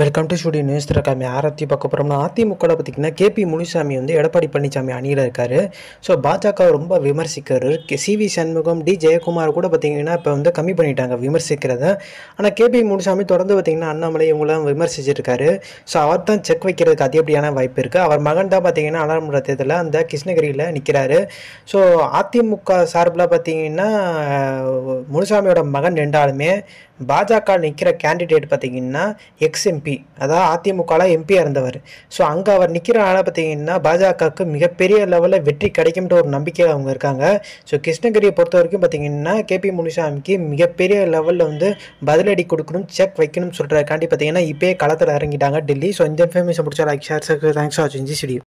welcome to studio news திறக்காமி ஆரத்தி பார்க்க போகிறோம்னா அதிமுகவில் பார்த்திங்கன்னா கேபி முனிசாமி வந்து எடப்பாடி பழனிசாமி அணியில் இருக்கார் ஸோ பாஜக ரொம்ப விமர்சிக்கிறார் C V Shanmugam D Jayakumar கூட பார்த்திங்கன்னா இப்போ வந்து கம்மி பண்ணிட்டாங்க விமர்சிக்கிறத ஆனால் கேபி முனிசாமி தொடர்ந்து பார்த்திங்கன்னா அண்ணாமலை இவங்களாம் விமர்சிச்சிருக்காரு ஸோ அவர் தான் செக் வைக்கிறதுக்கு அதிகப்படியான வாய்ப்பு இருக்குது அவர் மகன் தான் பார்த்திங்கன்னா நாடாளுமன்ற தேர்தலில் அந்த கிருஷ்ணகிரியில் நிற்கிறாரு ஸோ அதிமுக சார்பில் பார்த்திங்கன்னா முனுசாமியோட மகன் ரெண்டாலுமே பாஜக நிற்கிற கேண்டிடேட் பார்த்திங்கன்னா எக்ஸ் எம்பி அதாவது அதிமுகலாம் எம்பியாக இருந்தவர் ஸோ அங்கே அவர் நிற்கிறனால பார்த்தீங்கன்னா பாஜகவுக்கு மிகப்பெரிய லெவலில் வெற்றி கிடைக்கும்ன்ற ஒரு நம்பிக்கையில் அவங்க இருக்காங்க ஸோ கிருஷ்ணகிரியை பொறுத்த வரைக்கும் பார்த்தீங்கன்னா கேபி முனிசாமிக்கு மிகப்பெரிய லெவலில் வந்து பதிலடி கொடுக்கணும் செக் வைக்கணும்னு சொல்கிறக்காண்டி பார்த்தீங்கன்னா இப்போயே களத்தில் இறங்கிட்டாங்க டெல்லி ஸோ இந்த இன்ஃபர்மேஷன் பிடிச்சா லைக் ஷேர் தேங்க்ஸ் ஆச்சு வாட்சிங்